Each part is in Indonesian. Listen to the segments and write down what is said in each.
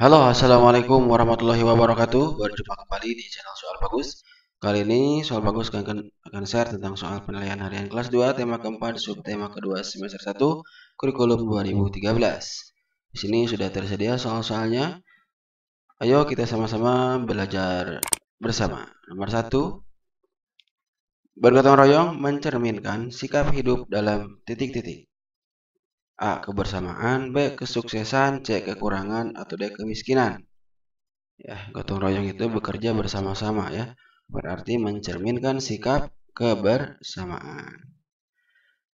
Halo, Assalamualaikum warahmatullahi wabarakatuh. Berjumpa kembali di channel Soal Bagus. Kali ini Soal Bagus akan, akan share tentang soal penilaian harian kelas 2, tema keempat, subtema kedua semester 1, kurikulum 2013. Di sini sudah tersedia soal-soalnya. Ayo kita sama-sama belajar bersama. Nomor 1, Bergotong royong mencerminkan sikap hidup dalam titik-titik. A. Kebersamaan B. Kesuksesan C. Kekurangan atau D. Kemiskinan ya gotong royong itu bekerja bersama-sama ya berarti mencerminkan sikap kebersamaan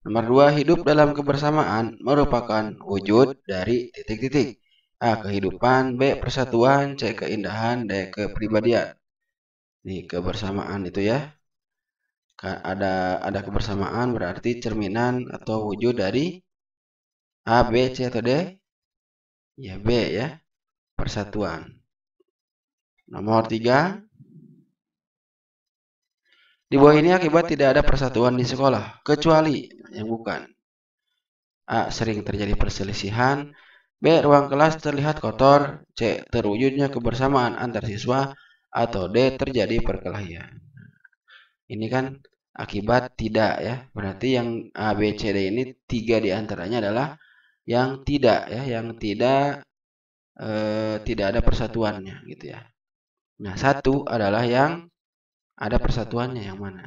nomor dua hidup dalam kebersamaan merupakan wujud dari titik-titik a kehidupan b persatuan c keindahan d kepribadian Ini kebersamaan itu ya ada ada kebersamaan berarti cerminan atau wujud dari A, B, C atau D? Ya B ya. Persatuan. Nomor 3. Di bawah ini akibat tidak ada persatuan di sekolah kecuali yang bukan. A. Sering terjadi perselisihan. B. Ruang kelas terlihat kotor. C. Terwujudnya kebersamaan antar siswa. Atau D. Terjadi perkelahian. Ini kan akibat tidak ya. Berarti yang A, B, C, D ini tiga diantaranya adalah yang tidak ya yang tidak eh, tidak ada persatuannya gitu ya nah satu adalah yang ada persatuannya yang mana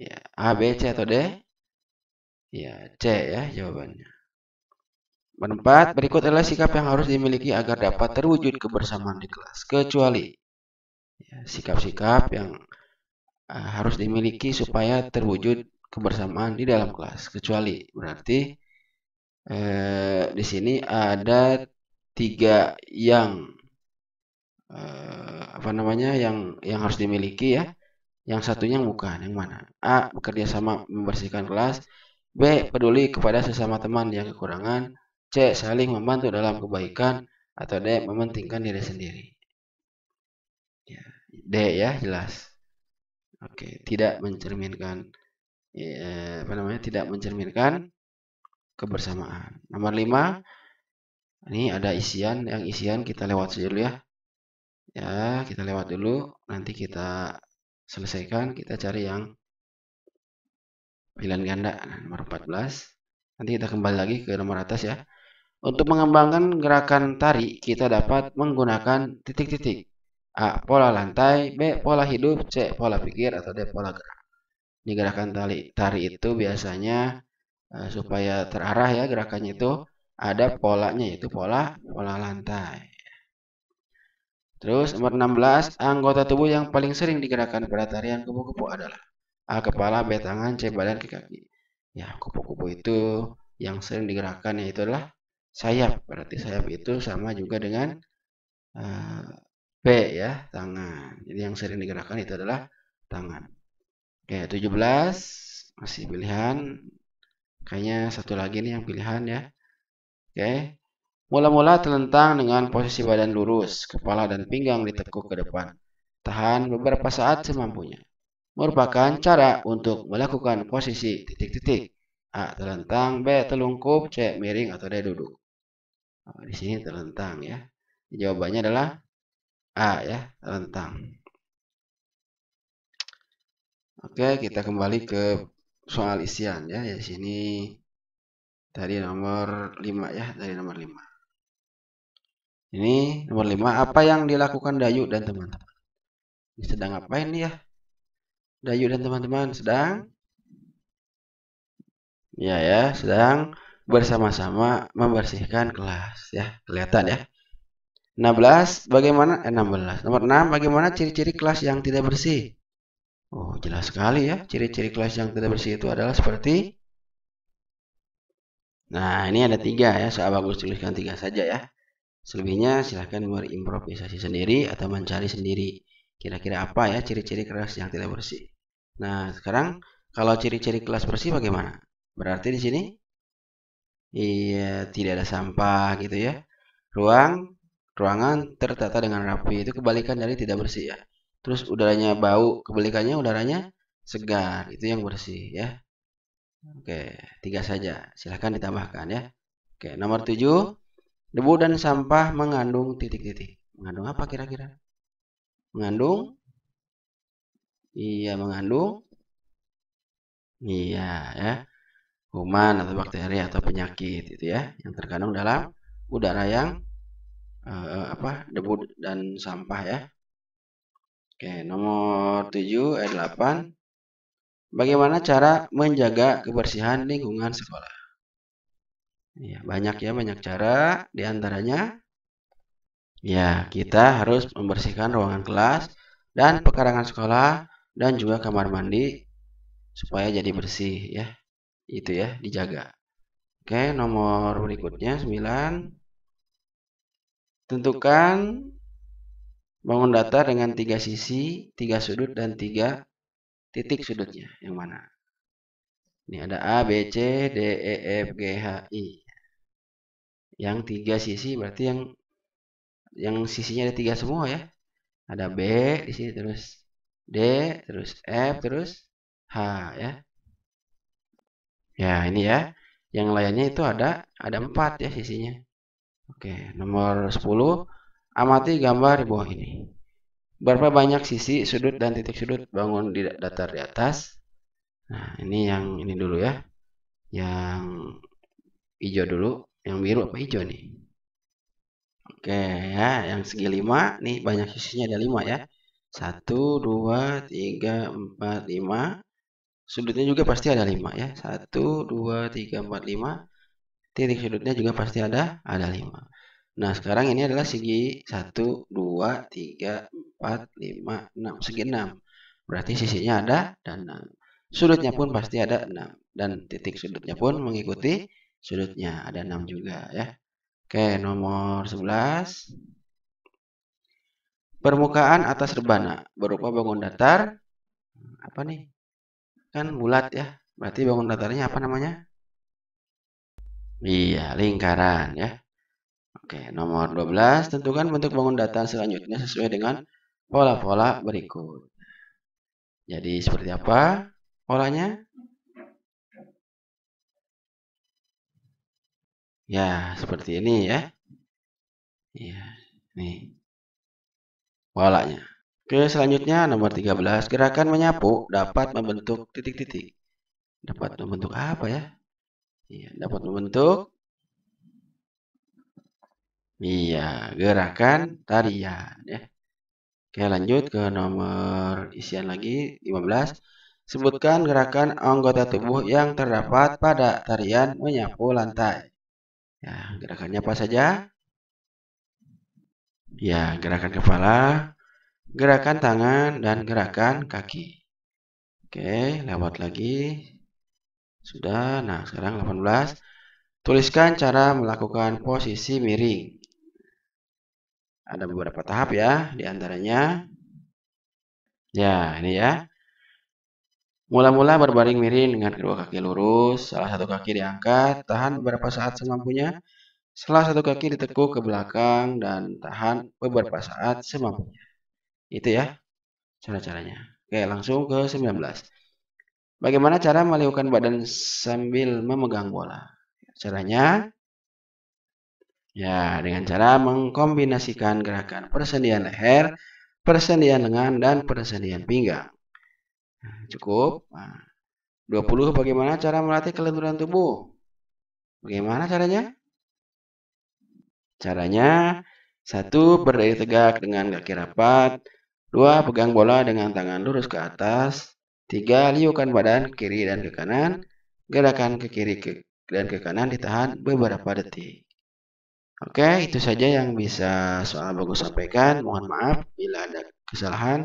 ya A B C atau D ya C ya jawabannya Menempat, berikut adalah sikap yang harus dimiliki agar dapat terwujud kebersamaan di kelas, kecuali ya, sikap-sikap ya, yang uh, harus dimiliki supaya terwujud kebersamaan di dalam kelas, kecuali berarti Eh, di sini ada tiga yang eh, apa namanya yang yang harus dimiliki ya yang satunya yang bukan yang mana a bekerja sama membersihkan kelas b peduli kepada sesama teman yang kekurangan c saling membantu dalam kebaikan atau d mementingkan diri sendiri ya, d ya jelas oke tidak mencerminkan ya, apa namanya tidak mencerminkan kebersamaan. Nomor lima, ini ada isian, yang isian kita lewat dulu ya. Ya, kita lewat dulu, nanti kita selesaikan, kita cari yang pilihan ganda, nomor 14. Nanti kita kembali lagi ke nomor atas ya. Untuk mengembangkan gerakan tari, kita dapat menggunakan titik-titik. A. Pola lantai B. Pola hidup C. Pola pikir atau D. Pola gerak Ini gerakan tari, tari itu biasanya Eh, supaya terarah ya gerakannya itu ada polanya yaitu pola pola lantai. Terus nomor 16, anggota tubuh yang paling sering digerakkan pada tarian kupu-kupu adalah A. Eh, kepala, B. Tangan, C. Badan, K. Kaki. Ya, kupu-kupu itu yang sering digerakkan yaitu adalah sayap. Berarti sayap itu sama juga dengan uh, B ya, tangan. Jadi yang sering digerakkan itu adalah tangan. Oke, 17 masih pilihan Kayaknya satu lagi nih yang pilihan ya. Oke. Mula-mula telentang dengan posisi badan lurus, kepala dan pinggang ditekuk ke depan. Tahan beberapa saat semampunya. Merupakan cara untuk melakukan posisi titik-titik. A. Telentang, B. Telungkup, C. Miring atau D. Duduk. Oh, di sini telentang ya. Jawabannya adalah A ya, telentang. Oke, kita kembali ke soal isian ya, ya di sini dari nomor 5 ya dari nomor 5 ini nomor 5 apa yang dilakukan Dayu dan teman-teman sedang apa ini ya Dayu dan teman-teman sedang ya ya sedang bersama-sama membersihkan kelas ya kelihatan ya 16 bagaimana eh, 16 nomor 6 bagaimana ciri-ciri kelas yang tidak bersih Oh, jelas sekali ya. Ciri-ciri kelas yang tidak bersih itu adalah seperti. Nah, ini ada tiga ya. Saya bagus tuliskan tiga saja ya. Selebihnya silahkan berimprovisasi sendiri atau mencari sendiri. Kira-kira apa ya ciri-ciri kelas yang tidak bersih. Nah, sekarang kalau ciri-ciri kelas bersih bagaimana? Berarti di sini iya tidak ada sampah gitu ya. Ruang ruangan tertata dengan rapi itu kebalikan dari tidak bersih ya terus udaranya bau kebalikannya udaranya segar itu yang bersih ya oke tiga saja silahkan ditambahkan ya oke nomor tujuh debu dan sampah mengandung titik-titik mengandung apa kira-kira mengandung iya mengandung iya ya kuman atau bakteri atau penyakit itu ya yang terkandung dalam udara yang eh, eh apa debu dan sampah ya Oke, nomor 7 ayat 8. Bagaimana cara menjaga kebersihan lingkungan sekolah? Ya, banyak ya, banyak cara. Di antaranya, ya kita harus membersihkan ruangan kelas dan pekarangan sekolah dan juga kamar mandi supaya jadi bersih ya. Itu ya, dijaga. Oke, nomor berikutnya 9. Tentukan Bangun datar dengan tiga sisi, tiga sudut, dan tiga titik sudutnya. Yang mana? Ini ada A, B, C, D, E, F, G, H, I. Yang tiga sisi berarti yang yang sisinya ada tiga semua ya. Ada B di sini terus D, terus F, terus H ya. Ya ini ya. Yang lainnya itu ada ada empat ya sisinya. Oke nomor sepuluh. Amati gambar di bawah ini. Berapa banyak sisi, sudut, dan titik sudut bangun di datar di atas? Nah, ini yang ini dulu ya. Yang hijau dulu. Yang biru apa hijau nih? Oke ya, yang segi 5. Nih banyak sisinya ada 5 ya. 1, 2, 3, 4, 5. Sudutnya juga pasti ada 5 ya. 1, 2, 3, 4, 5. Titik sudutnya juga pasti ada ada 5. Nah, sekarang ini adalah segi 1, 2, 3, 4, 5, 6. Segi 6. Berarti sisinya ada dan 6. Sudutnya pun pasti ada 6. Dan titik sudutnya pun mengikuti sudutnya. Ada 6 juga ya. Oke, nomor 11. Permukaan atas rebana berupa bangun datar. Apa nih? Kan bulat ya. Berarti bangun datarnya apa namanya? Iya, lingkaran ya. Oke, nomor 12 tentukan bentuk bangun data selanjutnya sesuai dengan pola-pola berikut. Jadi seperti apa polanya? Ya, seperti ini ya. Ya, nih. Polanya. Oke, selanjutnya nomor 13, gerakan menyapu dapat membentuk titik-titik. Dapat membentuk apa ya? Iya, dapat membentuk Iya, gerakan tarian ya. Oke, lanjut ke nomor isian lagi 15. Sebutkan gerakan anggota tubuh yang terdapat pada tarian menyapu lantai. Ya, gerakannya apa saja? Ya, gerakan kepala, gerakan tangan dan gerakan kaki. Oke, lewat lagi. Sudah. Nah, sekarang 18. Tuliskan cara melakukan posisi miring. Ada beberapa tahap ya, di antaranya. Ya, ini ya. Mula-mula berbaring miring dengan kedua kaki lurus, salah satu kaki diangkat, tahan beberapa saat semampunya. Salah satu kaki ditekuk ke belakang dan tahan beberapa saat semampunya. Itu ya cara-caranya. Oke, langsung ke 19. Bagaimana cara meliukan badan sambil memegang bola? Caranya Ya, dengan cara mengkombinasikan gerakan persendian leher, persendian lengan, dan persendian pinggang. Nah, cukup. 20. Nah, bagaimana cara melatih kelenturan tubuh? Bagaimana caranya? Caranya, satu berdiri tegak dengan kaki rapat. dua Pegang bola dengan tangan lurus ke atas. tiga Liukan badan ke kiri dan ke kanan. Gerakan ke kiri dan ke kanan ditahan beberapa detik. Oke, itu saja yang bisa soal bagus sampaikan. Mohon maaf bila ada kesalahan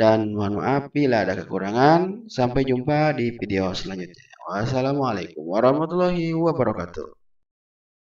dan mohon maaf bila ada kekurangan. Sampai jumpa di video selanjutnya. Wassalamualaikum warahmatullahi wabarakatuh.